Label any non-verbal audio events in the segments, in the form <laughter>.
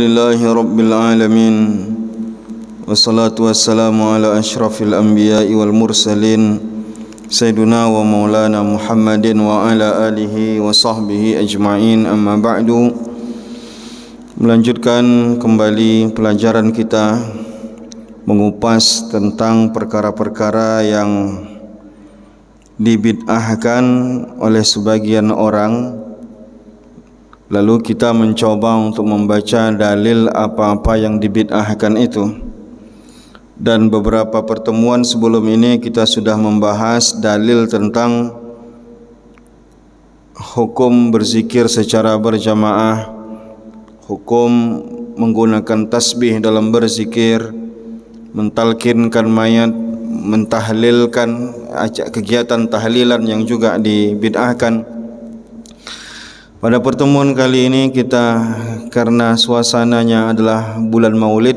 Alhamdulillahi Rabbil Alamin Wassalatu wassalamu ala ashrafil anbiya'i wal mursalin Sayyiduna wa maulana Muhammadin wa ala alihi wa sahbihi ajma'in amma ba'du Melanjutkan kembali pelajaran kita Mengupas tentang perkara-perkara yang dibid'ahkan oleh sebagian orang Lalu kita mencoba untuk membaca dalil apa-apa yang dibid'ahkan itu. Dan beberapa pertemuan sebelum ini kita sudah membahas dalil tentang hukum berzikir secara berjamaah, hukum menggunakan tasbih dalam berzikir, mentalkinkan mayat, mentahlilkan kegiatan tahlilan yang juga dibid'ahkan. Pada pertemuan kali ini kita karena suasananya adalah bulan Maulid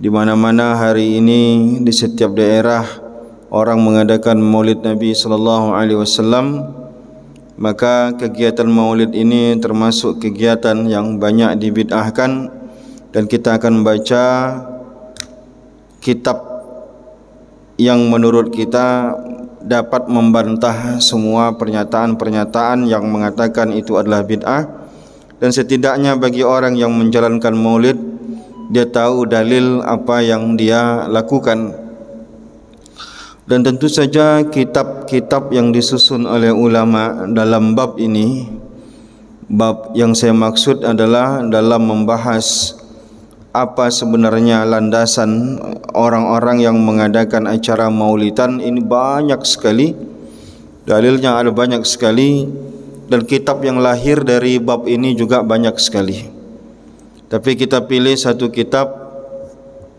di mana-mana hari ini di setiap daerah orang mengadakan Maulid Nabi sallallahu alaihi wasallam maka kegiatan Maulid ini termasuk kegiatan yang banyak dibid'ahkan dan kita akan baca kitab yang menurut kita dapat membantah semua pernyataan-pernyataan yang mengatakan itu adalah bid'ah dan setidaknya bagi orang yang menjalankan maulid dia tahu dalil apa yang dia lakukan dan tentu saja kitab-kitab yang disusun oleh ulama dalam bab ini bab yang saya maksud adalah dalam membahas apa sebenarnya landasan orang-orang yang mengadakan acara maulidan ini banyak sekali dalilnya ada banyak sekali dan kitab yang lahir dari bab ini juga banyak sekali tapi kita pilih satu kitab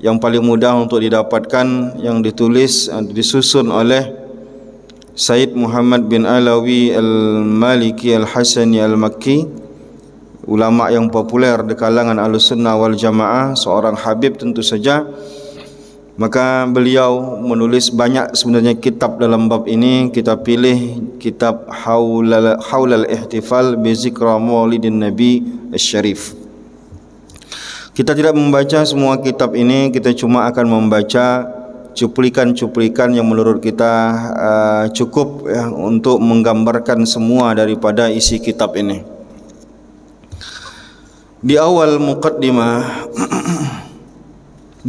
yang paling mudah untuk didapatkan yang ditulis eh, disusun oleh Said Muhammad bin Alawi Al-Maliki Al-Hasani Al-Makki ulama yang populer di kalangan Ahlussunnah wal Jamaah, seorang habib tentu saja. Maka beliau menulis banyak sebenarnya kitab dalam bab ini, kita pilih kitab Haulal Haulal Ihtifal bi Zikra Maulidin Nabi Asy-Syarif. Kita tidak membaca semua kitab ini, kita cuma akan membaca cuplikan-cuplikan yang menurut kita uh, cukup ya, untuk menggambarkan semua daripada isi kitab ini. Di awal muqaddimah <clears throat>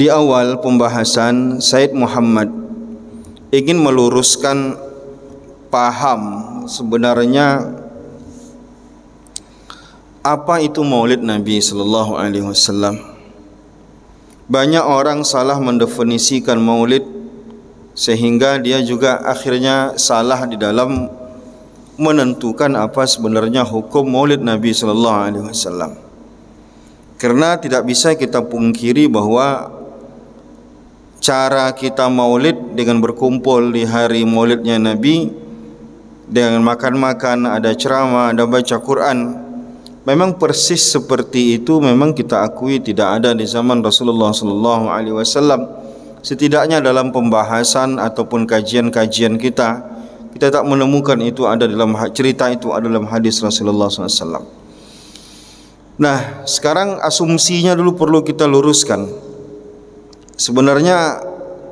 Di awal pembahasan Said Muhammad Ingin meluruskan Paham sebenarnya Apa itu maulid Nabi Sallallahu Alaihi Wasallam Banyak orang salah mendefinisikan maulid Sehingga dia juga akhirnya salah di dalam Menentukan apa sebenarnya hukum maulid Nabi Sallallahu Alaihi Wasallam kerana tidak bisa kita pungkiri bahwa cara kita maulid dengan berkumpul di hari maulidnya Nabi dengan makan-makan, ada ceramah, ada baca Quran memang persis seperti itu memang kita akui tidak ada di zaman Rasulullah sallallahu alaihi wasallam setidaknya dalam pembahasan ataupun kajian-kajian kita kita tak menemukan itu ada dalam ha- cerita itu ada dalam hadis Rasulullah sallallahu alaihi wasallam Nah, sekarang asumsinya dulu perlu kita luruskan. Sebenarnya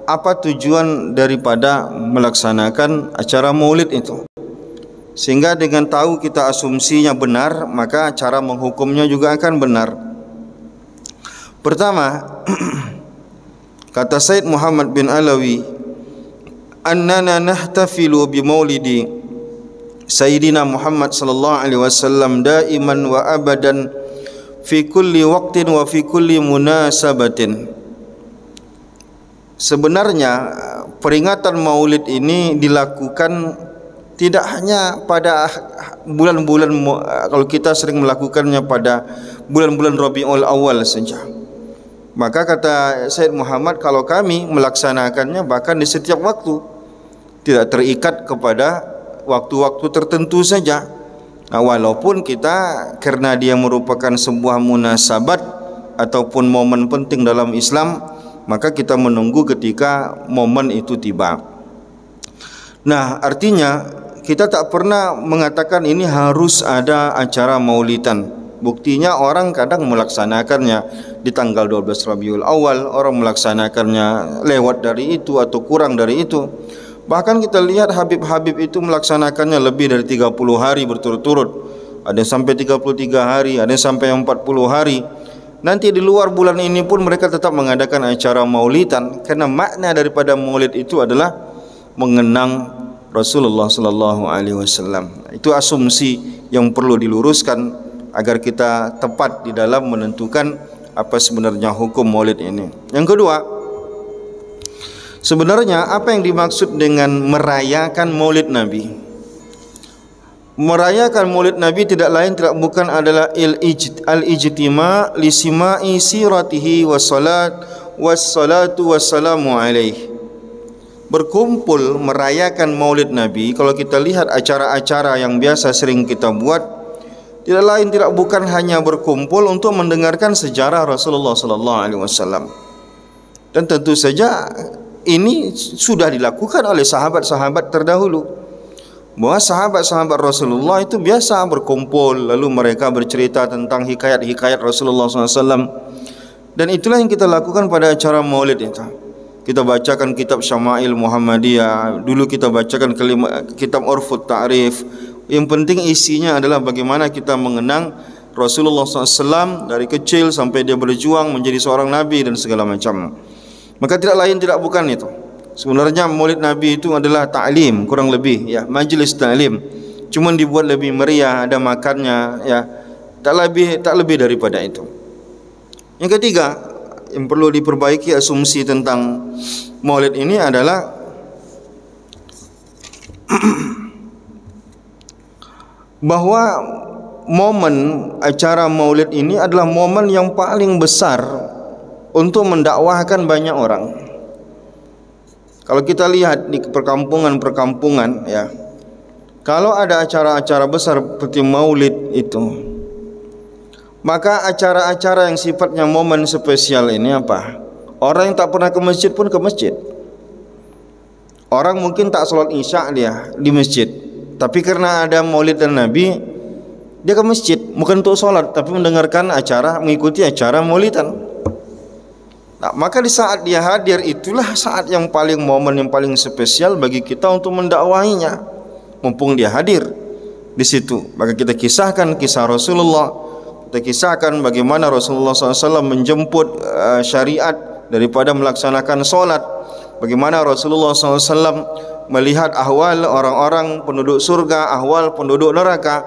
apa tujuan daripada melaksanakan acara maulid itu? Sehingga dengan tahu kita asumsinya benar, maka cara menghukumnya juga akan benar. Pertama, <clears throat> kata Said Muhammad bin Alawi, "Annana nahtafilu bi maulidi Sayyidina Muhammad sallallahu alaihi wasallam daiman wa abadan." fi kulli waqtin wa fi kulli munasabatin Sebenarnya peringatan Maulid ini dilakukan tidak hanya pada bulan-bulan kalau kita sering melakukannya pada bulan-bulan Rabiul Awal saja. Maka kata Said Muhammad kalau kami melaksanakannya bahkan di setiap waktu tidak terikat kepada waktu-waktu tertentu saja walaupun kita karena dia merupakan sebuah munasabat ataupun momen penting dalam Islam maka kita menunggu ketika momen itu tiba nah artinya kita tak pernah mengatakan ini harus ada acara maulitan buktinya orang kadang melaksanakannya di tanggal 12 Rabiul Awal orang melaksanakannya lewat dari itu atau kurang dari itu Bahkan kita lihat Habib-Habib itu melaksanakannya lebih dari 30 hari berturut-turut Ada yang sampai 33 hari, ada yang sampai 40 hari Nanti di luar bulan ini pun mereka tetap mengadakan acara maulitan Karena makna daripada maulid itu adalah Mengenang Rasulullah Sallallahu Alaihi Wasallam. Itu asumsi yang perlu diluruskan agar kita tepat di dalam menentukan apa sebenarnya hukum maulid ini. Yang kedua, Sebenarnya apa yang dimaksud dengan merayakan maulid Nabi? Merayakan maulid Nabi tidak lain tidak bukan adalah al ijtima li simai siratihi wa salat wa salatu wa salamu alaihi. Berkumpul merayakan maulid Nabi kalau kita lihat acara-acara yang biasa sering kita buat tidak lain tidak bukan hanya berkumpul untuk mendengarkan sejarah Rasulullah sallallahu alaihi wasallam. Dan tentu saja ini sudah dilakukan oleh sahabat-sahabat terdahulu Bahawa sahabat-sahabat Rasulullah itu biasa berkumpul lalu mereka bercerita tentang hikayat-hikayat Rasulullah SAW dan itulah yang kita lakukan pada acara maulid itu kita bacakan kitab Syama'il Muhammadiyah dulu kita bacakan kelima, kitab Urfut Ta'rif yang penting isinya adalah bagaimana kita mengenang Rasulullah SAW dari kecil sampai dia berjuang menjadi seorang Nabi dan segala macam maka tidak lain tidak bukan itu sebenarnya maulid nabi itu adalah ta'lim kurang lebih ya majlis ta'lim cuma dibuat lebih meriah ada makannya ya tak lebih tak lebih daripada itu yang ketiga yang perlu diperbaiki asumsi tentang maulid ini adalah <clears throat> bahwa momen acara maulid ini adalah momen yang paling besar untuk mendakwahkan banyak orang. Kalau kita lihat di perkampungan-perkampungan ya. Kalau ada acara-acara besar seperti maulid itu, maka acara-acara yang sifatnya momen spesial ini apa? Orang yang tak pernah ke masjid pun ke masjid. Orang mungkin tak sholat isya dia di masjid, tapi karena ada maulid dan nabi, dia ke masjid bukan untuk sholat tapi mendengarkan acara mengikuti acara maulidan Nah, maka di saat dia hadir itulah saat yang paling momen yang paling spesial bagi kita untuk mendakwainya. Mumpung dia hadir di situ, maka kita kisahkan kisah Rasulullah. Kita kisahkan bagaimana Rasulullah SAW menjemput uh, syariat daripada melaksanakan solat. Bagaimana Rasulullah SAW melihat ahwal orang-orang penduduk surga, ahwal penduduk neraka.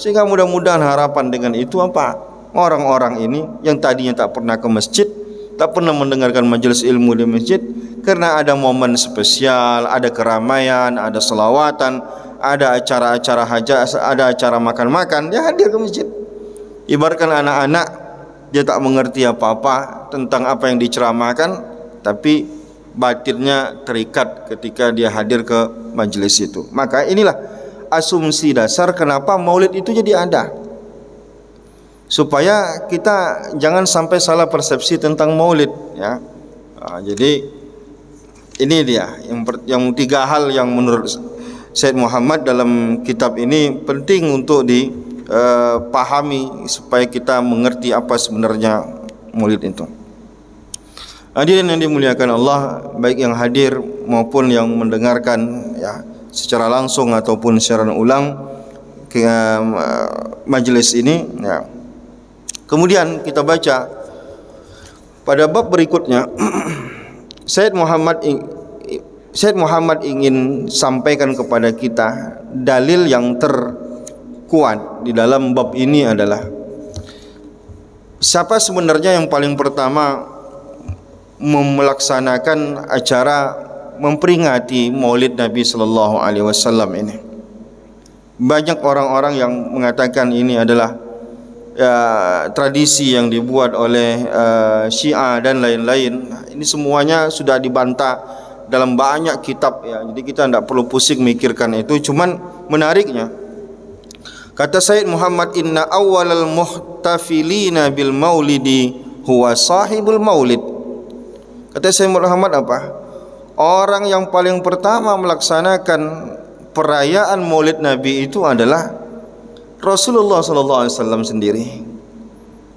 Sehingga mudah-mudahan harapan dengan itu apa? Orang-orang ini yang tadinya tak pernah ke masjid tak pernah mendengarkan majelis ilmu di masjid karena ada momen spesial, ada keramaian, ada selawatan, ada acara-acara haja, ada acara makan-makan, dia hadir ke masjid. Ibaratkan anak-anak dia tak mengerti apa-apa tentang apa yang diceramakan, tapi batinnya terikat ketika dia hadir ke majelis itu. Maka inilah asumsi dasar kenapa maulid itu jadi ada. supaya kita jangan sampai salah persepsi tentang Maulid ya. Nah, jadi ini dia yang per, yang tiga hal yang menurut Syed Muhammad dalam kitab ini penting untuk dipahami eh, supaya kita mengerti apa sebenarnya Maulid itu. Hadirin yang dimuliakan Allah, baik yang hadir maupun yang mendengarkan ya secara langsung ataupun siaran ulang ke uh, eh, majelis ini ya Kemudian kita baca pada bab berikutnya <clears throat> Said Muhammad Said Muhammad ingin sampaikan kepada kita dalil yang terkuat di dalam bab ini adalah siapa sebenarnya yang paling pertama melaksanakan acara memperingati Maulid Nabi sallallahu alaihi wasallam ini. Banyak orang-orang yang mengatakan ini adalah ya, tradisi yang dibuat oleh uh, Syiah dan lain-lain. Ini semuanya sudah dibantah dalam banyak kitab ya. Jadi kita tidak perlu pusing mikirkan itu. Cuma menariknya kata Said Muhammad inna awwalal muhtafilina bil maulidi huwa sahibul maulid. Kata Said Muhammad apa? Orang yang paling pertama melaksanakan perayaan maulid Nabi itu adalah Rasulullah sallallahu alaihi wasallam sendiri.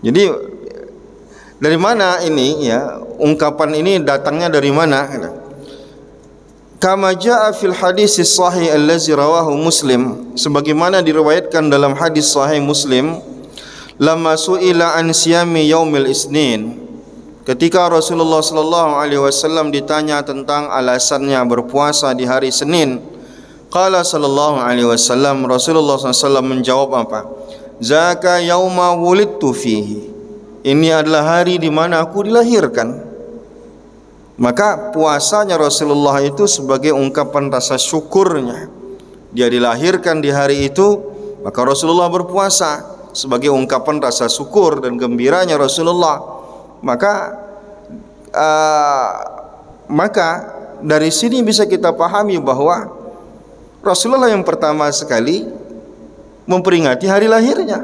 Jadi dari mana ini ya ungkapan ini datangnya dari mana? Kama jaa fil hadis sahih allazi rawahu Muslim sebagaimana diriwayatkan dalam hadis sahih Muslim lama su'ila an siyami yaumil isnin ketika Rasulullah sallallahu alaihi wasallam ditanya tentang alasannya berpuasa di hari Senin Qala sallallahu alaihi wasallam Rasulullah sallallahu menjawab apa? Zaka yauma wulidtu fihi. Ini adalah hari di mana aku dilahirkan. Maka puasanya Rasulullah itu sebagai ungkapan rasa syukurnya. Dia dilahirkan di hari itu, maka Rasulullah berpuasa sebagai ungkapan rasa syukur dan gembiranya Rasulullah. Maka uh, maka dari sini bisa kita pahami bahwa Rasulullah yang pertama sekali memperingati hari lahirnya.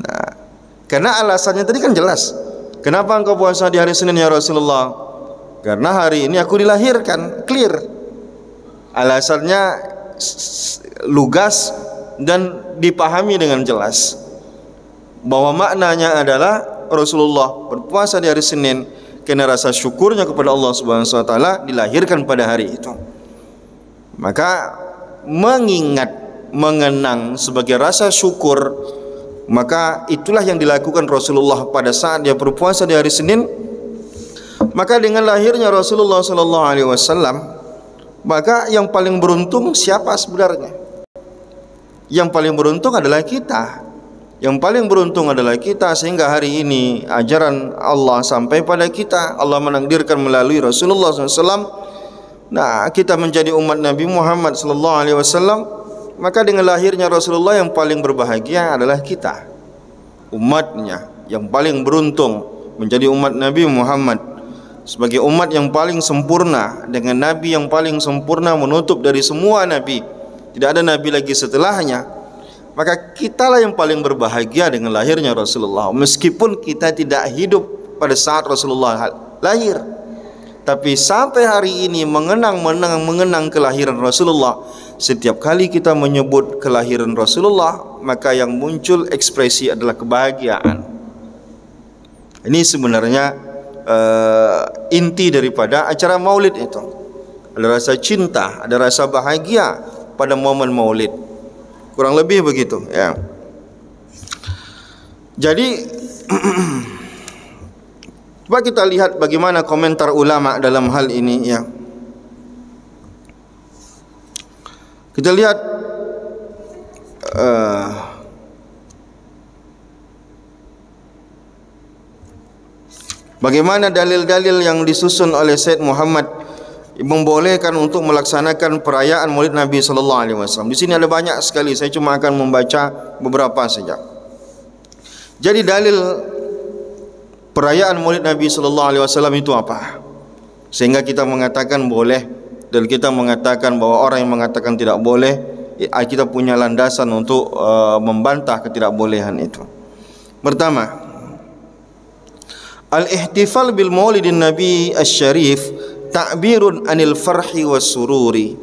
Nah, karena alasannya tadi kan jelas. Kenapa engkau puasa di hari Senin ya Rasulullah? Karena hari ini aku dilahirkan, clear. Alasannya lugas dan dipahami dengan jelas. Bahwa maknanya adalah Rasulullah berpuasa di hari Senin karena rasa syukurnya kepada Allah Subhanahu wa taala dilahirkan pada hari itu. Maka mengingat mengenang sebagai rasa syukur maka itulah yang dilakukan Rasulullah pada saat dia berpuasa di hari Senin maka dengan lahirnya Rasulullah SAW alaihi wasallam maka yang paling beruntung siapa sebenarnya yang paling beruntung adalah kita yang paling beruntung adalah kita sehingga hari ini ajaran Allah sampai pada kita Allah menakdirkan melalui Rasulullah SAW Nah, kita menjadi umat Nabi Muhammad sallallahu alaihi wasallam, maka dengan lahirnya Rasulullah yang paling berbahagia adalah kita. Umatnya yang paling beruntung menjadi umat Nabi Muhammad sebagai umat yang paling sempurna dengan nabi yang paling sempurna menutup dari semua nabi. Tidak ada nabi lagi setelahnya. Maka kitalah yang paling berbahagia dengan lahirnya Rasulullah meskipun kita tidak hidup pada saat Rasulullah lahir. Tapi sampai hari ini mengenang mengenang mengenang kelahiran Rasulullah. Setiap kali kita menyebut kelahiran Rasulullah, maka yang muncul ekspresi adalah kebahagiaan. Ini sebenarnya uh, inti daripada acara Maulid itu. Ada rasa cinta, ada rasa bahagia pada momen Maulid. Kurang lebih begitu, ya. Jadi <clears throat> Cuba kita lihat bagaimana komentar ulama dalam hal ini ya. Kita lihat uh, Bagaimana dalil-dalil yang disusun oleh Said Muhammad membolehkan untuk melaksanakan perayaan Maulid Nabi sallallahu alaihi wasallam. Di sini ada banyak sekali, saya cuma akan membaca beberapa saja. Jadi dalil perayaan Maulid Nabi sallallahu alaihi wasallam itu apa? Sehingga kita mengatakan boleh dan kita mengatakan bahwa orang yang mengatakan tidak boleh eh, ah, kita punya landasan untuk uh, membantah ketidakbolehan itu. Pertama, Al-ihtifal bil Maulidin Nabi asy-Syarif ta'birun anil farhi wasururi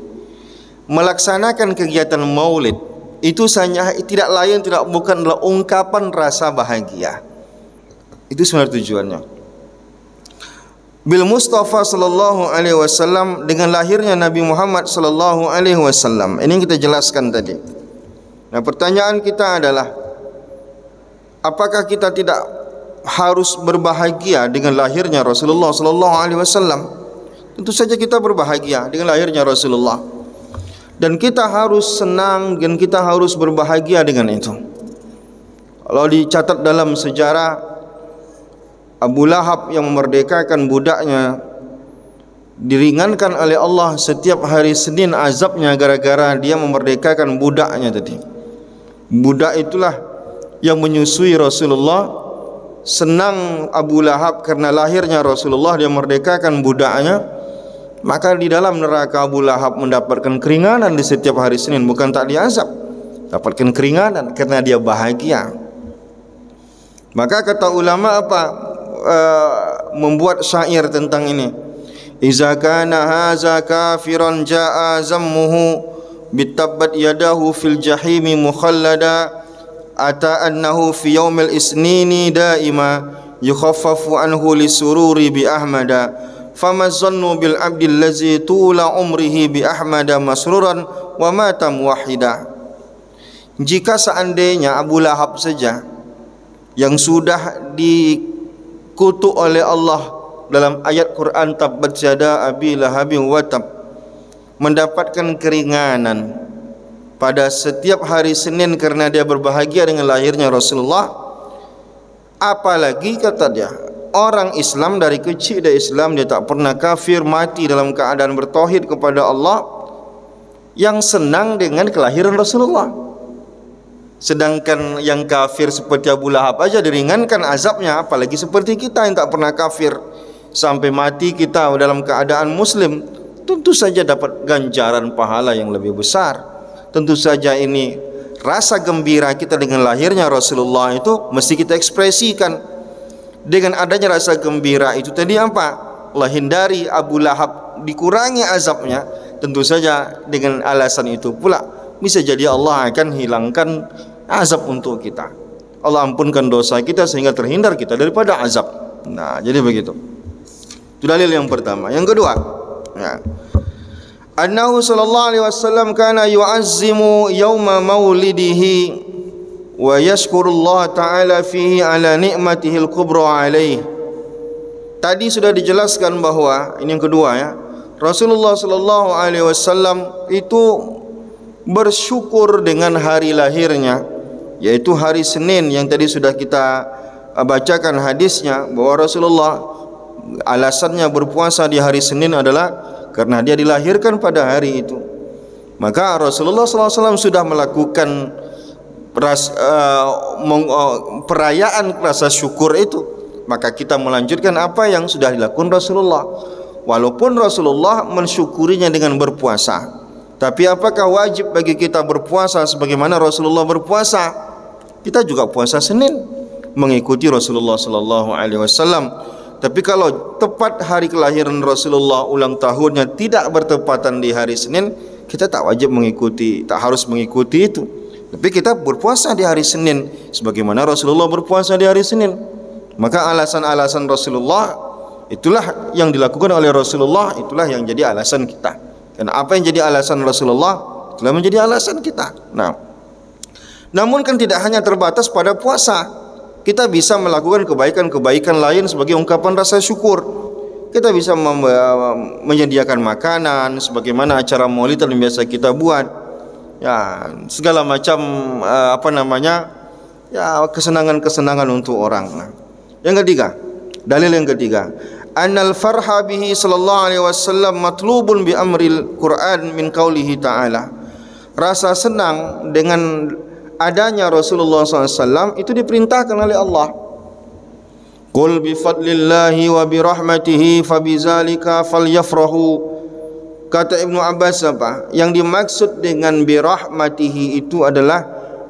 Melaksanakan kegiatan Maulid itu hanya tidak lain tidak bukan adalah ungkapan rasa bahagia. Itu sebenar tujuannya. Bil Mustafa sallallahu alaihi wasallam dengan lahirnya Nabi Muhammad sallallahu alaihi wasallam. Ini yang kita jelaskan tadi. Nah, pertanyaan kita adalah apakah kita tidak harus berbahagia dengan lahirnya Rasulullah sallallahu alaihi wasallam? Tentu saja kita berbahagia dengan lahirnya Rasulullah. Dan kita harus senang dan kita harus berbahagia dengan itu. Kalau dicatat dalam sejarah Abu Lahab yang memerdekakan budaknya diringankan oleh Allah setiap hari Senin azabnya gara-gara dia memerdekakan budaknya tadi. Budak itulah yang menyusui Rasulullah senang Abu Lahab karena lahirnya Rasulullah dia merdekakan budaknya maka di dalam neraka Abu Lahab mendapatkan keringanan di setiap hari Senin bukan tak diazab dapatkan keringanan karena dia bahagia maka kata ulama apa Uh, membuat syair tentang ini iza kana haza kafiran jaa zammuhu bitabbat yadahu fil jahimi mukhallada ata annahu fi yawmil isnini daima yukhaffafu anhu li sururi bi ahmada fama zannu bil abdi allazi tula umrihi bi ahmada masruran wa mata muwahhida jika seandainya Abu Lahab saja yang sudah di dikutuk oleh Allah dalam ayat Quran tabbat yada abi lahabin watab mendapatkan keringanan pada setiap hari Senin karena dia berbahagia dengan lahirnya Rasulullah apalagi kata dia orang Islam dari kecil dia Islam dia tak pernah kafir mati dalam keadaan bertauhid kepada Allah yang senang dengan kelahiran Rasulullah Sedangkan yang kafir seperti Abu Lahab aja diringankan azabnya apalagi seperti kita yang tak pernah kafir sampai mati kita dalam keadaan muslim tentu saja dapat ganjaran pahala yang lebih besar. Tentu saja ini rasa gembira kita dengan lahirnya Rasulullah itu mesti kita ekspresikan dengan adanya rasa gembira itu tadi apa? Lah hindari Abu Lahab dikurangi azabnya tentu saja dengan alasan itu pula bisa jadi Allah akan hilangkan azab untuk kita. Allah ampunkan dosa kita sehingga terhindar kita daripada azab. Nah, jadi begitu. Itu dalil yang pertama. Yang kedua, ya. Annahu sallallahu alaihi wasallam kana yu'azzimu yawma maulidihi wa yashkurullah ta'ala fihi ala ni'matihi al-kubra alaih. Tadi sudah dijelaskan bahawa ini yang kedua ya. Rasulullah sallallahu alaihi wasallam itu bersyukur dengan hari lahirnya yaitu hari Senin yang tadi sudah kita uh, bacakan hadisnya bahwa Rasulullah alasannya berpuasa di hari Senin adalah karena dia dilahirkan pada hari itu maka Rasulullah SAW sudah melakukan peras, uh, uh, perayaan rasa syukur itu maka kita melanjutkan apa yang sudah dilakukan Rasulullah walaupun Rasulullah mensyukurinya dengan berpuasa tapi apakah wajib bagi kita berpuasa sebagaimana Rasulullah berpuasa? Kita juga puasa Senin mengikuti Rasulullah sallallahu alaihi wasallam. Tapi kalau tepat hari kelahiran Rasulullah ulang tahunnya tidak bertepatan di hari Senin, kita tak wajib mengikuti, tak harus mengikuti itu. Tapi kita berpuasa di hari Senin sebagaimana Rasulullah berpuasa di hari Senin. Maka alasan-alasan Rasulullah itulah yang dilakukan oleh Rasulullah, itulah yang jadi alasan kita. Dan apa yang jadi alasan Rasulullah telah menjadi alasan kita. Nah, namun kan tidak hanya terbatas pada puasa. Kita bisa melakukan kebaikan-kebaikan lain sebagai ungkapan rasa syukur. Kita bisa menyediakan makanan sebagaimana acara maulid yang biasa kita buat. Ya, segala macam uh, apa namanya? Ya, kesenangan-kesenangan untuk orang. Nah, yang ketiga, dalil yang ketiga annal farha bihi sallallahu alaihi wasallam matlubun bi amril Quran min qaulihi ta'ala. Rasa senang dengan adanya Rasulullah SAW itu diperintahkan oleh Allah. Qul bi fadlillahi wa bi rahmatihi fa bizalika falyafrahu. Kata Ibnu Abbas apa? Yang dimaksud dengan bi rahmatihi itu adalah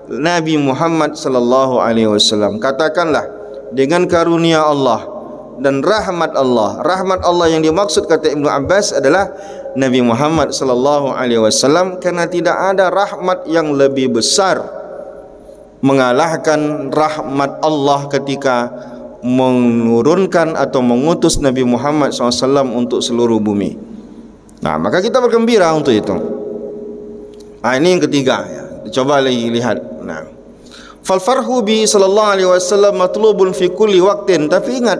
Nabi Muhammad sallallahu alaihi wasallam. Katakanlah dengan karunia Allah, dan rahmat Allah. Rahmat Allah yang dimaksud kata Ibnu Abbas adalah Nabi Muhammad sallallahu alaihi wasallam karena tidak ada rahmat yang lebih besar mengalahkan rahmat Allah ketika menurunkan atau mengutus Nabi Muhammad SAW untuk seluruh bumi. Nah, maka kita bergembira untuk itu. Nah, ini yang ketiga. Ya. Coba lagi lihat. Nah, Falfarhu bi sallallahu alaihi wasallam matlubun fi kulli waqtin. Tapi ingat,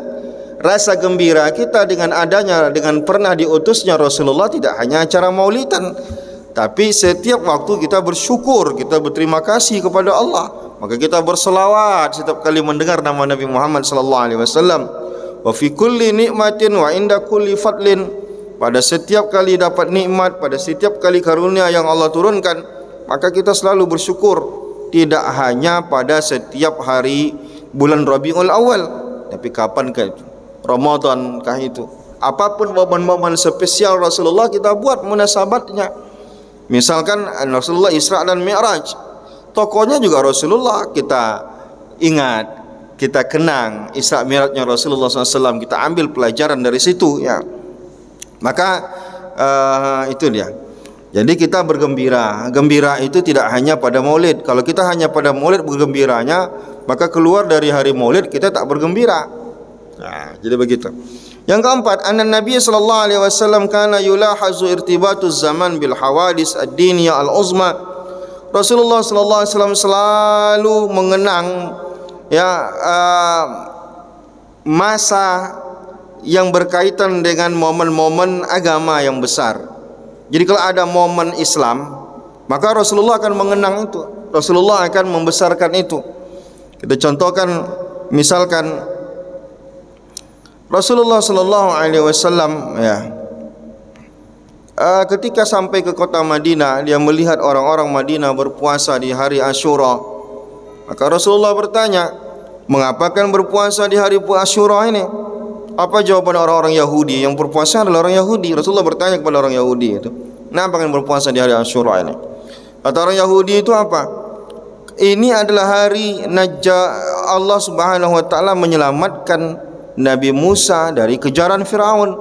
rasa gembira kita dengan adanya dengan pernah diutusnya Rasulullah tidak hanya acara Maulidan, tapi setiap waktu kita bersyukur kita berterima kasih kepada Allah maka kita berselawat setiap kali mendengar nama Nabi Muhammad sallallahu alaihi wasallam wa fi kulli nikmatin wa inda kulli fadlin pada setiap kali dapat nikmat pada setiap kali karunia yang Allah turunkan maka kita selalu bersyukur tidak hanya pada setiap hari bulan Rabiul Awal tapi kapan kan Ramadan kah itu apapun momen-momen spesial Rasulullah kita buat munasabatnya misalkan Rasulullah Isra dan Mi'raj tokohnya juga Rasulullah kita ingat kita kenang Isra Mi'rajnya Rasulullah SAW kita ambil pelajaran dari situ ya maka uh, itu dia jadi kita bergembira gembira itu tidak hanya pada maulid kalau kita hanya pada maulid bergembiranya maka keluar dari hari maulid kita tak bergembira Nah, ha, jadi begitu. Yang keempat, anna Nabi sallallahu alaihi wasallam kana yulahazu irtibatu zaman bil hawadis ad-diniyah al-uzma. Rasulullah sallallahu alaihi wasallam selalu mengenang ya uh, masa yang berkaitan dengan momen-momen agama yang besar. Jadi kalau ada momen Islam, maka Rasulullah akan mengenang itu. Rasulullah akan membesarkan itu. Kita contohkan misalkan Rasulullah sallallahu alaihi wasallam ya. Ah, ketika sampai ke kota Madinah dia melihat orang-orang Madinah berpuasa di hari Ashura maka Rasulullah bertanya mengapa kan berpuasa di hari Ashura ini apa jawaban orang-orang Yahudi yang berpuasa adalah orang Yahudi Rasulullah bertanya kepada orang Yahudi itu kenapa kan berpuasa di hari Ashura ini kata orang Yahudi itu apa ini adalah hari najah Allah Subhanahu wa taala menyelamatkan Nabi Musa dari kejaran Firaun.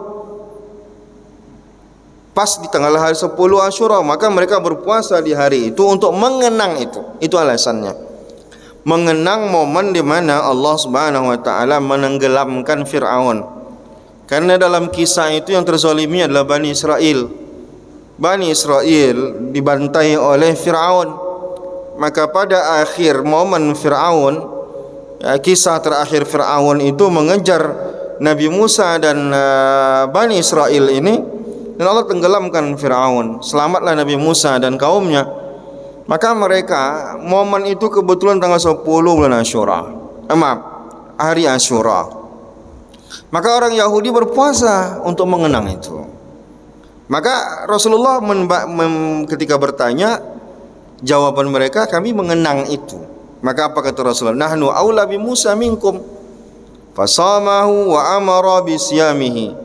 Pas di tanggal hari 10 Ashura, maka mereka berpuasa di hari itu untuk mengenang itu. Itu alasannya. Mengenang momen di mana Allah Subhanahu wa taala menenggelamkan Firaun. Karena dalam kisah itu yang terzalimi adalah Bani Israel. Bani Israel dibantai oleh Firaun. Maka pada akhir momen Firaun Eh, kisah terakhir Fir'aun itu mengejar Nabi Musa dan eh, Bani Israel ini dan Allah tenggelamkan Fir'aun selamatlah Nabi Musa dan kaumnya maka mereka momen itu kebetulan tanggal 10 bulan Ashura eh, maaf hari Ashura maka orang Yahudi berpuasa untuk mengenang itu maka Rasulullah ketika bertanya jawaban mereka kami mengenang itu Maka apa kata Rasulullah? Nahnu aula bi Musa minkum. Fasamahu wa amara bi siyamihi.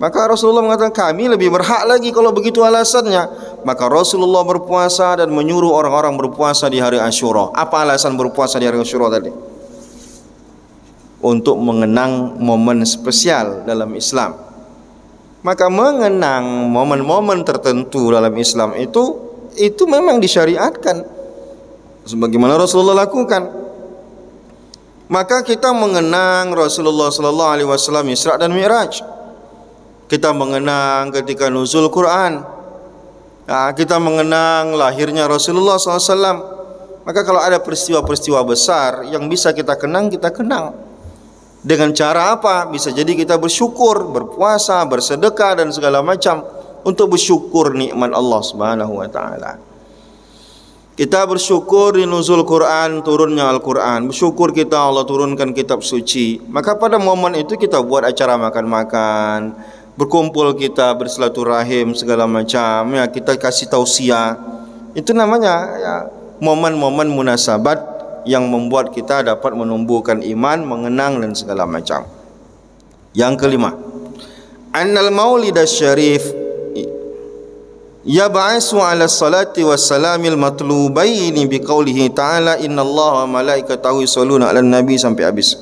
Maka Rasulullah mengatakan kami lebih berhak lagi kalau begitu alasannya. Maka Rasulullah berpuasa dan menyuruh orang-orang berpuasa di hari Ashura. Apa alasan berpuasa di hari Ashura tadi? Untuk mengenang momen spesial dalam Islam. Maka mengenang momen-momen tertentu dalam Islam itu itu memang disyariatkan sebagaimana Rasulullah lakukan. Maka kita mengenang Rasulullah sallallahu alaihi wasallam Isra dan Mi'raj. Kita mengenang ketika nuzul Quran. Nah, ha, kita mengenang lahirnya Rasulullah sallallahu alaihi wasallam. Maka kalau ada peristiwa-peristiwa besar yang bisa kita kenang, kita kenang. Dengan cara apa? Bisa jadi kita bersyukur, berpuasa, bersedekah dan segala macam untuk bersyukur nikmat Allah Subhanahu wa taala. Kita bersyukur di nuzul Quran turunnya Al-Quran Bersyukur kita Allah turunkan kitab suci Maka pada momen itu kita buat acara makan-makan Berkumpul kita bersilaturahim segala macam ya Kita kasih tausiah Itu namanya ya, momen-momen munasabat Yang membuat kita dapat menumbuhkan iman Mengenang dan segala macam Yang kelima An-Naul Annal maulidah sharif yab'asu 'ala salati wa salamil matlubaini biqaulihi ta'ala inna Allah wa malaikatahu yusalluna 'alan nabi sampai habis.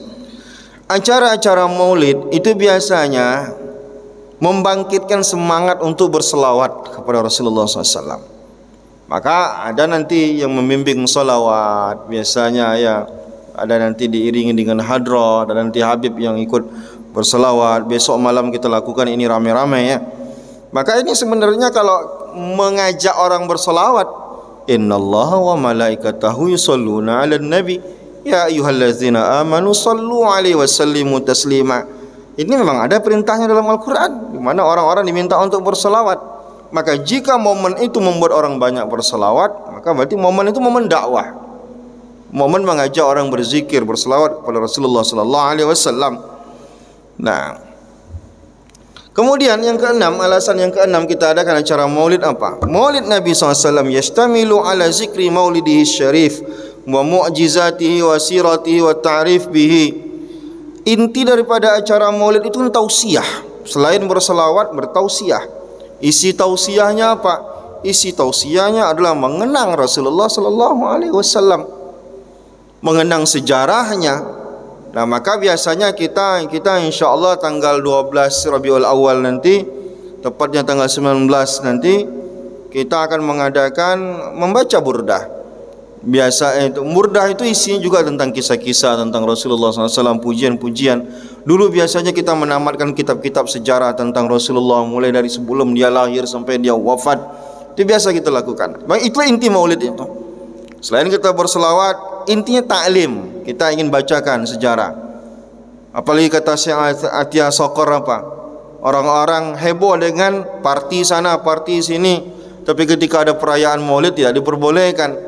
Acara-acara Maulid itu biasanya membangkitkan semangat untuk berselawat kepada Rasulullah SAW. Maka ada nanti yang membimbing selawat biasanya ya ada nanti diiringi dengan hadrah ada nanti Habib yang ikut berselawat besok malam kita lakukan ini ramai-ramai ya. Maka ini sebenarnya kalau mengajak orang bersolawat Innallaha wa malaikatahu yusalluna 'alan nabi ya ayyuhallazina amanu sallu 'alaihi wa sallimu taslima. Ini memang ada perintahnya dalam Al-Qur'an di mana orang-orang diminta untuk bersolawat. Maka jika momen itu membuat orang banyak bersolawat, maka berarti momen itu momen dakwah. Momen mengajak orang berzikir, bersolawat kepada Rasulullah sallallahu alaihi wasallam. Nah, Kemudian yang keenam alasan yang keenam kita adakan acara Maulid apa? Maulid Nabi SAW yastamilu ala zikri maulidihi syarif wa mu'jizatihi wa siratihi wa ta'rif bihi. Inti daripada acara Maulid itu tausiah. Selain berselawat bertausiah. Isi tausiahnya apa? Isi tausiahnya adalah mengenang Rasulullah saw. Mengenang sejarahnya, Nah maka biasanya kita kita insya Allah tanggal 12 Rabiul Awal nanti tepatnya tanggal 19 nanti kita akan mengadakan membaca burdah. Biasa eh, itu murdah itu isinya juga tentang kisah-kisah tentang Rasulullah SAW pujian-pujian. Dulu biasanya kita menamatkan kitab-kitab sejarah tentang Rasulullah mulai dari sebelum dia lahir sampai dia wafat. Itu biasa kita lakukan. Itu inti maulid itu. Selain kita berselawat, intinya taklim kita ingin bacakan sejarah apalagi kata si Atiyah Sokor apa orang-orang heboh dengan parti sana parti sini tapi ketika ada perayaan maulid tidak diperbolehkan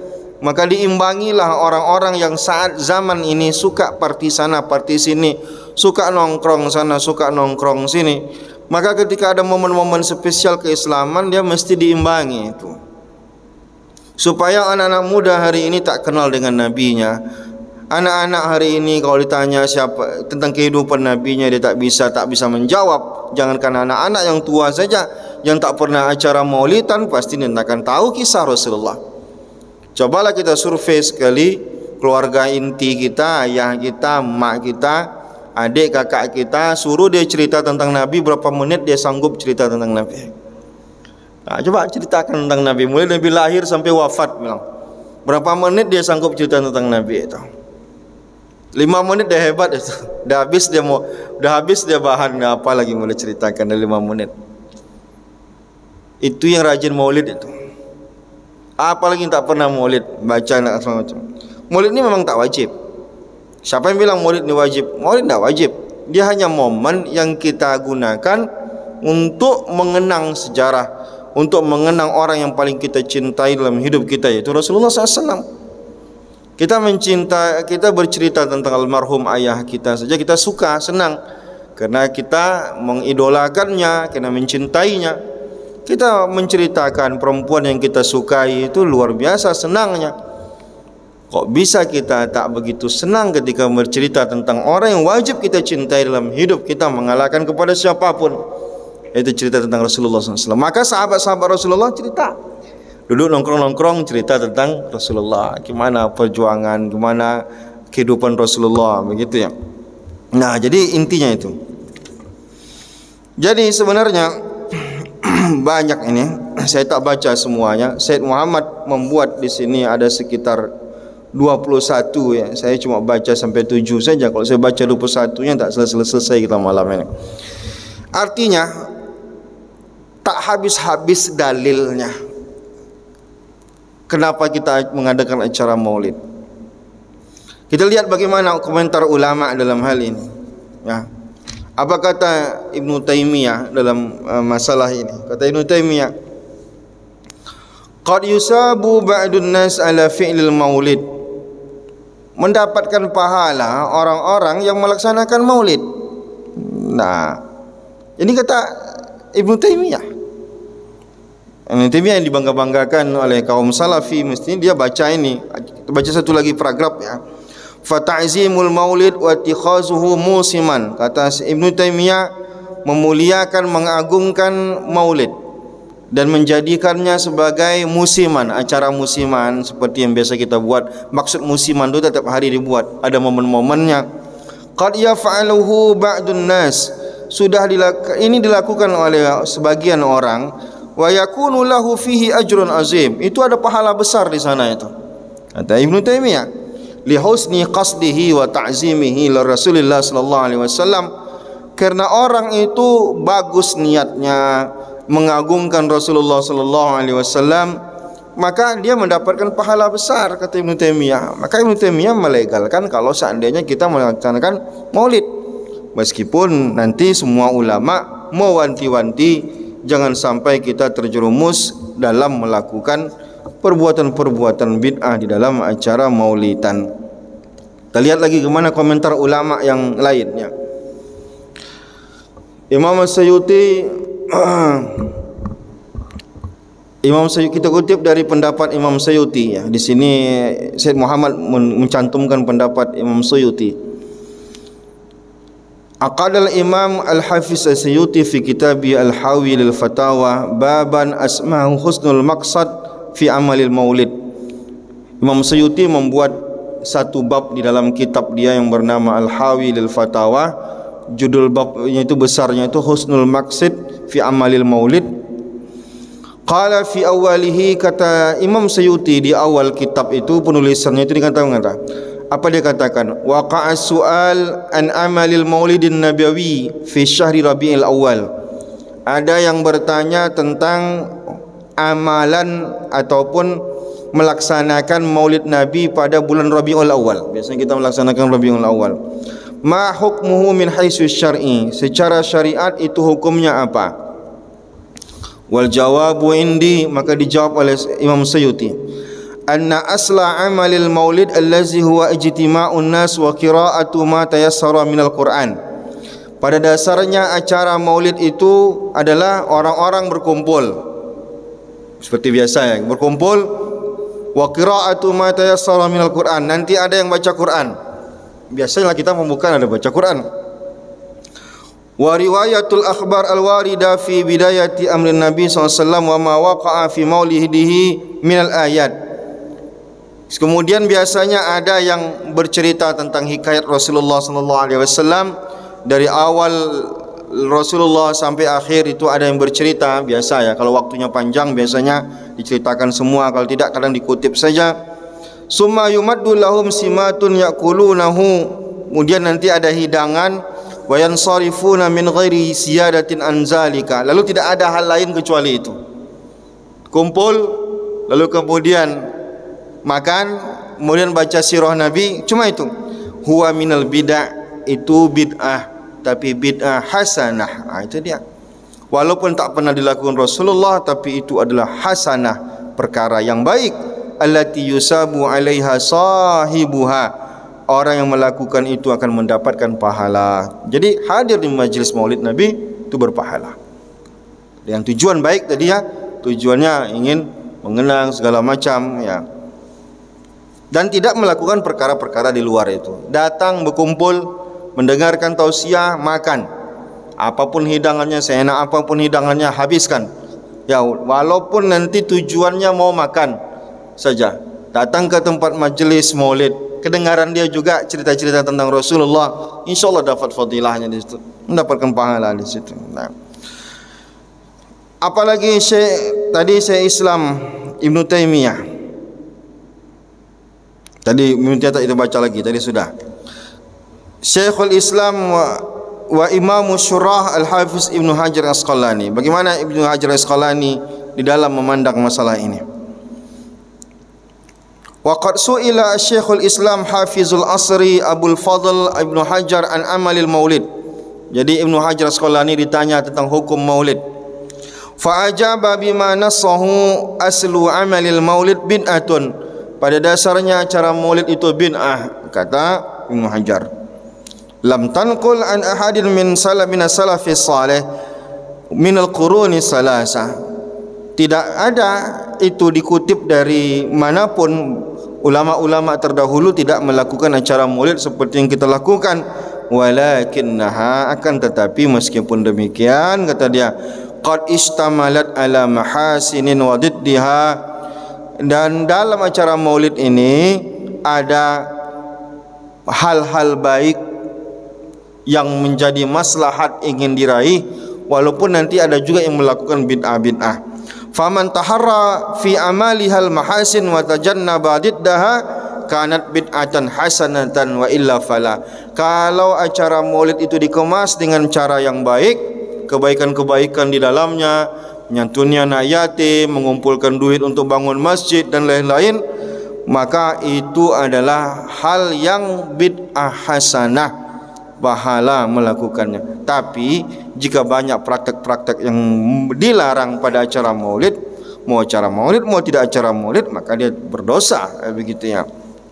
maka diimbangilah orang-orang yang saat zaman ini suka parti sana parti sini suka nongkrong sana suka nongkrong sini maka ketika ada momen-momen spesial keislaman dia mesti diimbangi itu supaya anak-anak muda hari ini tak kenal dengan nabinya anak-anak hari ini kalau ditanya siapa tentang kehidupan nabinya dia tak bisa tak bisa menjawab jangankan anak-anak yang tua saja yang tak pernah acara maulidan pasti tidak akan tahu kisah Rasulullah cobalah kita survei sekali keluarga inti kita ayah kita mak kita adik kakak kita suruh dia cerita tentang nabi berapa menit dia sanggup cerita tentang nabi Ha, coba ceritakan tentang Nabi Mulai Nabi lahir sampai wafat bilang. Berapa menit dia sanggup cerita tentang Nabi itu 5 menit dah hebat itu. <laughs> Dah habis dia mau Dah habis dia bahan apa lagi mulai ceritakan dalam 5 menit Itu yang rajin maulid itu Apalagi tak pernah maulid Baca nak semacam macam Maulid ni memang tak wajib Siapa yang bilang maulid ni wajib Maulid tak wajib Dia hanya momen yang kita gunakan untuk mengenang sejarah untuk mengenang orang yang paling kita cintai dalam hidup kita yaitu Rasulullah SAW kita mencinta kita bercerita tentang almarhum ayah kita saja kita suka senang karena kita mengidolakannya karena mencintainya kita menceritakan perempuan yang kita sukai itu luar biasa senangnya kok bisa kita tak begitu senang ketika bercerita tentang orang yang wajib kita cintai dalam hidup kita mengalahkan kepada siapapun itu cerita tentang Rasulullah SAW maka sahabat-sahabat Rasulullah cerita duduk nongkrong-nongkrong cerita tentang Rasulullah gimana perjuangan gimana kehidupan Rasulullah begitu ya nah jadi intinya itu jadi sebenarnya <clears throat> banyak ini saya tak baca semuanya Said Muhammad membuat di sini ada sekitar 21 ya saya cuma baca sampai 7 saja kalau saya baca 21 nya tak selesai-selesai kita malam ini artinya tak habis-habis dalilnya kenapa kita mengadakan acara maulid kita lihat bagaimana komentar ulama dalam hal ini ya apa kata Ibnu Taimiyah dalam uh, masalah ini kata Ibnu Taimiyah qad yusabu ba'dun nas ala fi'lil maulid mendapatkan pahala orang-orang yang melaksanakan maulid nah ini kata Ibnu Taimiyah ini yang dibangga-banggakan oleh kaum salafi mestinya dia baca ini. Baca satu lagi paragraf ya. Fa ta'zimul maulid wa tikhazuhu musiman. Kata Ibn Taimiyah memuliakan mengagungkan maulid dan menjadikannya sebagai musiman, acara musiman seperti yang biasa kita buat. Maksud musiman itu tetap hari dibuat, ada momen-momennya. Qad ya'faluhu ba'dun nas. Sudah dilak ini dilakukan oleh sebagian orang wa yakunu lahu fihi ajrun azim. Itu ada pahala besar di sana itu. Kata Ibnu Taimiyah, li husni qasdihi wa ta'zimihi li Rasulillah sallallahu alaihi wasallam karena orang itu bagus niatnya mengagungkan Rasulullah sallallahu alaihi wasallam maka dia mendapatkan pahala besar kata Ibnu Taimiyah. Maka Ibnu Taimiyah melegalkan kalau seandainya kita melaksanakan maulid meskipun nanti semua ulama mewanti-wanti jangan sampai kita terjerumus dalam melakukan perbuatan-perbuatan bid'ah di dalam acara maulitan. Kita lihat lagi gimana komentar ulama yang lainnya. Imam Sayyuti <clears throat> Imam Sayyuti kita kutip dari pendapat Imam Sayyuti ya. Di sini Syed Muhammad mencantumkan pendapat Imam Sayyuti. Aqad al-Imam Al-Hafiz Asyuti fi kitabi Al-Hawi lil-Fatawa baban asma'u husnul maqsad fi amalil maulid. Imam Asyuti membuat satu bab di dalam kitab dia yang bernama Al-Hawi lil-Fatawa. Judul babnya itu besarnya itu husnul maqsad fi amalil maulid. Qala fi awalihi kata Imam Asyuti di awal kitab itu penulisannya itu dikatakan mengatakan apa dia katakan waqa'a sual an amalil maulidin nabawi fi syahri rabiul awal ada yang bertanya tentang amalan ataupun melaksanakan maulid nabi pada bulan rabiul awal biasanya kita melaksanakan rabiul awal ma hukmuhu min haitsu syar'i secara syariat itu hukumnya apa wal jawabu indi maka dijawab oleh imam sayyuti anna asla amalil maulid allazi huwa ijtima'un nas wa qira'atu ma tayassara minal qur'an pada dasarnya acara maulid itu adalah orang-orang berkumpul seperti biasa ya berkumpul wa qira'atu ma tayassara minal qur'an nanti ada yang baca Qur'an biasanya lah kita membuka ada baca Qur'an wa riwayatul akhbar al fi bidayati amrin nabi sallallahu alaihi wasallam wa ma waqa'a fi maulidihi minal ayat Kemudian biasanya ada yang bercerita tentang hikayat Rasulullah sallallahu alaihi wasallam dari awal Rasulullah sampai akhir itu ada yang bercerita biasa ya kalau waktunya panjang biasanya diceritakan semua kalau tidak kadang dikutip saja summa yumaddu lahum simatun yaqulunahu kemudian nanti ada hidangan wa yansarifuna min ghairi siyadatin anzalika lalu tidak ada hal lain kecuali itu kumpul lalu kemudian makan kemudian baca sirah nabi cuma itu huwa minal bidah itu bidah tapi bidah hasanah ha, itu dia walaupun tak pernah dilakukan Rasulullah tapi itu adalah hasanah perkara yang baik allati yusabu alaiha sahibuha orang yang melakukan itu akan mendapatkan pahala jadi hadir di majlis maulid nabi itu berpahala yang tujuan baik tadi ya tujuannya ingin mengenang segala macam ya dan tidak melakukan perkara-perkara di luar itu datang berkumpul mendengarkan tausiah makan apapun hidangannya seenak apapun hidangannya habiskan ya walaupun nanti tujuannya mau makan saja datang ke tempat majlis maulid kedengaran dia juga cerita-cerita tentang Rasulullah insyaallah dapat fadilahnya di situ mendapatkan pahala di situ nah. apalagi Syekh tadi Syekh Islam ibnu Taymiyah Tadi minta tak kita baca lagi tadi sudah. Syekhul Islam wa wa Imam Syurah Al Hafiz Ibnu Hajar Asqalani. Bagaimana Ibnu Hajar Asqalani di dalam memandang masalah ini? Wa qad su'ila Syekhul Islam Hafizul Asri Abdul Fadl Ibnu Hajar an amalil Maulid. Jadi Ibnu Hajar Asqalani ditanya tentang hukum Maulid. Fa ajaba bima nasahu aslu amalil Maulid bin Atun pada dasarnya acara maulid itu bin'ah kata Ibn Hajar lam tanqul an ahadin min salah salamina salafi salih min al-quruni salasa tidak ada itu dikutip dari manapun ulama-ulama terdahulu tidak melakukan acara maulid seperti yang kita lakukan walakinnaha akan tetapi meskipun demikian kata dia qad istamalat ala mahasinin wadiddiha diha dan dalam acara maulid ini ada hal-hal baik yang menjadi maslahat ingin diraih walaupun nanti ada juga yang melakukan bid'ah bid'ah faman taharra fi amali amalihal mahasin wa tajannaba diddaha kanat bid'atan hasanatan wa illa fala kalau acara maulid itu dikemas dengan cara yang baik kebaikan-kebaikan di dalamnya nyantuni anak yatim, mengumpulkan duit untuk bangun masjid dan lain-lain maka itu adalah hal yang bid'ah hasanah pahala melakukannya tapi jika banyak praktek-praktek yang dilarang pada acara maulid mau acara maulid mau tidak acara maulid maka dia berdosa eh, begitu ya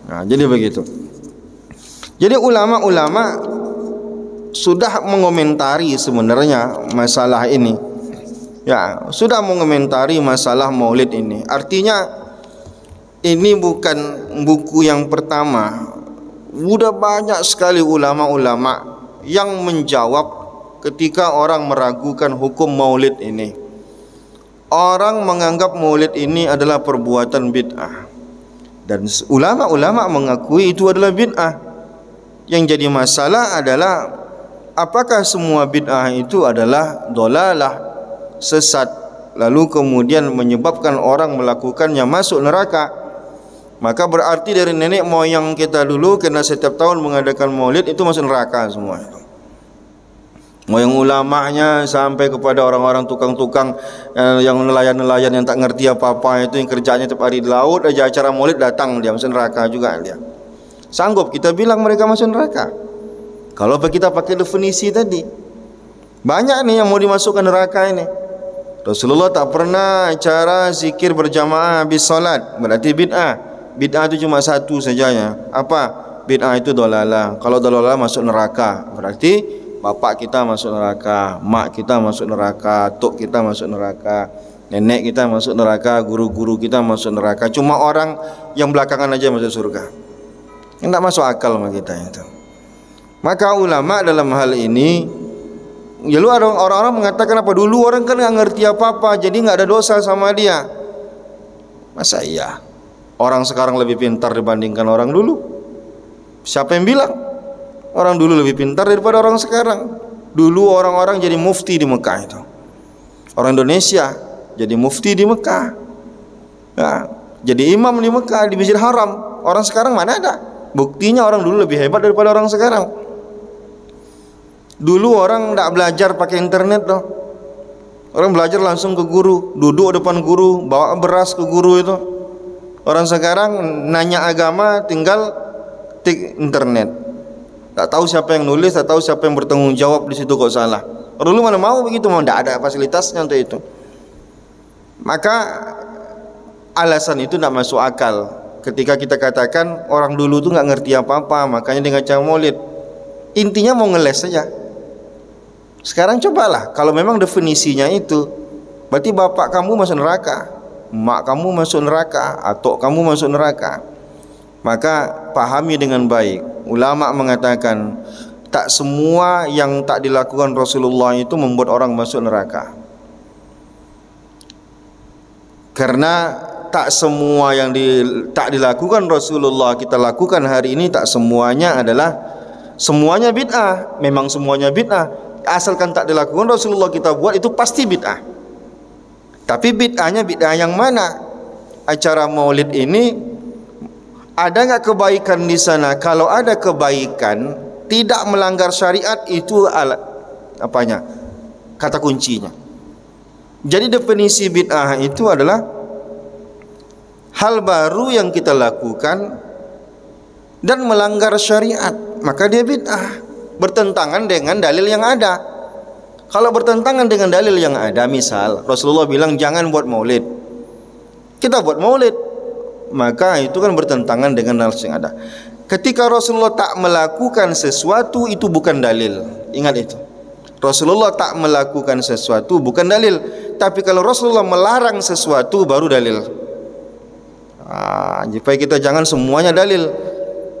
nah, ha, jadi begitu jadi ulama-ulama sudah mengomentari sebenarnya masalah ini ya sudah mengomentari masalah maulid ini artinya ini bukan buku yang pertama sudah banyak sekali ulama-ulama yang menjawab ketika orang meragukan hukum maulid ini orang menganggap maulid ini adalah perbuatan bid'ah dan ulama-ulama mengakui itu adalah bid'ah yang jadi masalah adalah apakah semua bid'ah itu adalah dolalah sesat lalu kemudian menyebabkan orang melakukannya masuk neraka maka berarti dari nenek moyang kita dulu karena setiap tahun mengadakan maulid itu masuk neraka semua itu moyang ulamanya sampai kepada orang-orang tukang-tukang eh, yang nelayan-nelayan yang tak ngerti apa-apa itu yang kerjanya tiap hari di laut aja acara maulid datang dia masuk neraka juga dia sanggup kita bilang mereka masuk neraka kalau kita pakai definisi tadi banyak nih yang mau dimasukkan neraka ini Rasulullah tak pernah cara zikir berjamaah habis solat berarti bid'ah. Bid'ah itu cuma satu sajanya. Apa? Bid'ah itu dalalah. Kalau dalalah masuk neraka. Berarti bapak kita masuk neraka, mak kita masuk neraka, tok kita masuk neraka, nenek kita masuk neraka, guru-guru kita masuk neraka. Cuma orang yang belakangan aja masuk surga. tak masuk akal sama kita itu. Maka ulama dalam hal ini Ya lu orang-orang mengatakan apa dulu orang kan nggak ngerti apa apa jadi nggak ada dosa sama dia. Masa iya? Orang sekarang lebih pintar dibandingkan orang dulu. Siapa yang bilang? Orang dulu lebih pintar daripada orang sekarang. Dulu orang-orang jadi mufti di Mekah itu. Orang Indonesia jadi mufti di Mekah. Ya, jadi imam di Mekah di Masjid Haram. Orang sekarang mana ada? Buktinya orang dulu lebih hebat daripada orang sekarang. Dulu orang tidak belajar pakai internet loh. Orang belajar langsung ke guru, duduk depan guru, bawa beras ke guru itu. Orang sekarang nanya agama tinggal tik internet. Tak tahu siapa yang nulis, tak tahu siapa yang bertanggung jawab di situ kok salah. Dulu mana mau begitu, mau tidak ada fasilitasnya untuk itu. Maka alasan itu tidak masuk akal. Ketika kita katakan orang dulu itu nggak ngerti apa-apa, makanya dengan cara maulid. Intinya mau ngeles saja, Sekarang cobalah kalau memang definisinya itu berarti bapak kamu masuk neraka, mak kamu masuk neraka, atau kamu masuk neraka. Maka pahami dengan baik. Ulama mengatakan tak semua yang tak dilakukan Rasulullah itu membuat orang masuk neraka. Karena tak semua yang di, tak dilakukan Rasulullah kita lakukan hari ini tak semuanya adalah semuanya bid'ah, memang semuanya bid'ah, asalkan tak dilakukan Rasulullah kita buat itu pasti bid'ah. Tapi bid'ahnya bid'ah yang mana? Acara Maulid ini ada enggak kebaikan di sana? Kalau ada kebaikan, tidak melanggar syariat itu ala, apanya? Kata kuncinya. Jadi definisi bid'ah itu adalah hal baru yang kita lakukan dan melanggar syariat, maka dia bid'ah bertentangan dengan dalil yang ada. Kalau bertentangan dengan dalil yang ada, misal Rasulullah bilang jangan buat maulid. Kita buat maulid, maka itu kan bertentangan dengan nas yang ada. Ketika Rasulullah tak melakukan sesuatu itu bukan dalil. Ingat itu. Rasulullah tak melakukan sesuatu bukan dalil, tapi kalau Rasulullah melarang sesuatu baru dalil. Ah, supaya kita jangan semuanya dalil.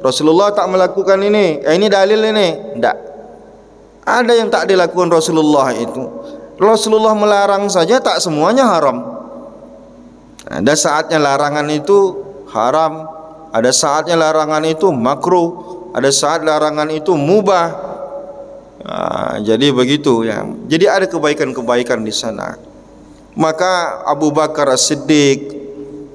Rasulullah tak melakukan ini eh, ini dalil ini Tak. ada yang tak dilakukan Rasulullah itu Rasulullah melarang saja tak semuanya haram ada saatnya larangan itu haram ada saatnya larangan itu makruh ada saat larangan itu mubah nah, ha, jadi begitu ya jadi ada kebaikan-kebaikan di sana maka Abu Bakar As Siddiq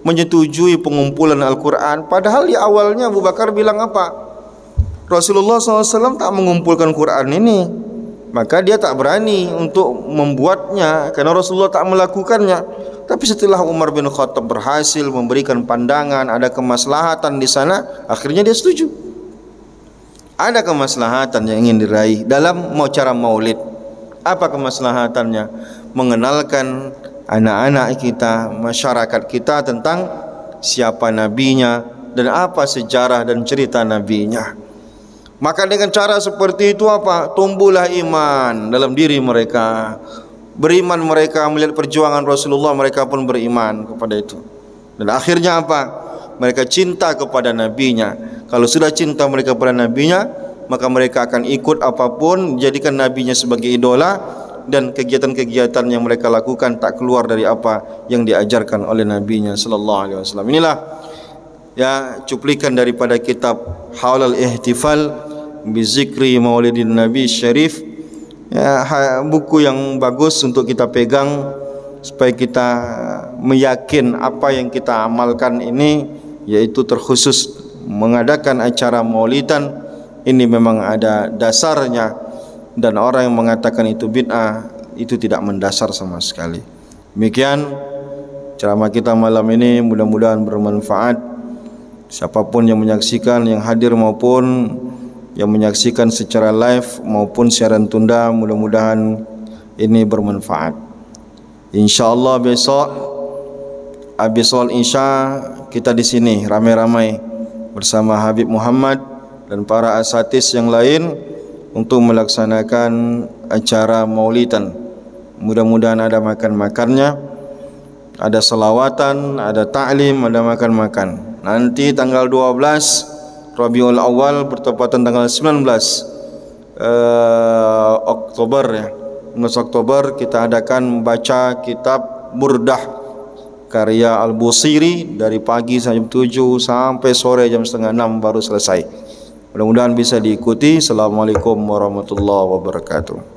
menyetujui pengumpulan Al-Quran Padahal di awalnya Abu Bakar bilang apa? Rasulullah SAW tak mengumpulkan Quran ini Maka dia tak berani untuk membuatnya Karena Rasulullah tak melakukannya Tapi setelah Umar bin Khattab berhasil memberikan pandangan Ada kemaslahatan di sana Akhirnya dia setuju Ada kemaslahatan yang ingin diraih Dalam cara maulid Apa kemaslahatannya? Mengenalkan anak-anak kita, masyarakat kita tentang siapa nabinya dan apa sejarah dan cerita nabinya. Maka dengan cara seperti itu apa? Tumbuhlah iman dalam diri mereka. Beriman mereka melihat perjuangan Rasulullah mereka pun beriman kepada itu. Dan akhirnya apa? Mereka cinta kepada nabinya. Kalau sudah cinta mereka kepada nabinya, maka mereka akan ikut apapun jadikan nabinya sebagai idola dan kegiatan-kegiatan yang mereka lakukan tak keluar dari apa yang diajarkan oleh nabinya sallallahu alaihi wasallam inilah ya cuplikan daripada kitab Haulal Ihtifal bi Zikri Maulidin Nabi Syarif ya ha, buku yang bagus untuk kita pegang supaya kita meyakin apa yang kita amalkan ini yaitu terkhusus mengadakan acara maulidan ini memang ada dasarnya. dan orang yang mengatakan itu bid'ah itu tidak mendasar sama sekali. Demikian ceramah kita malam ini mudah-mudahan bermanfaat. Siapapun yang menyaksikan, yang hadir maupun yang menyaksikan secara live maupun siaran tunda mudah-mudahan ini bermanfaat. Insyaallah besok habis soal Isya kita di sini ramai-ramai bersama Habib Muhammad dan para asatis yang lain untuk melaksanakan acara maulidan. Mudah-mudahan ada makan-makannya, ada selawatan, ada ta'lim, ada makan-makan. Nanti tanggal 12 Rabiul Awal bertepatan tanggal 19 eh, Oktober ya. 19 Oktober kita adakan membaca kitab Burdah karya Al-Busiri dari pagi jam 7 sampai sore jam setengah 6 baru selesai. Mudah-mudahan bisa diikuti. Assalamualaikum warahmatullahi wabarakatuh.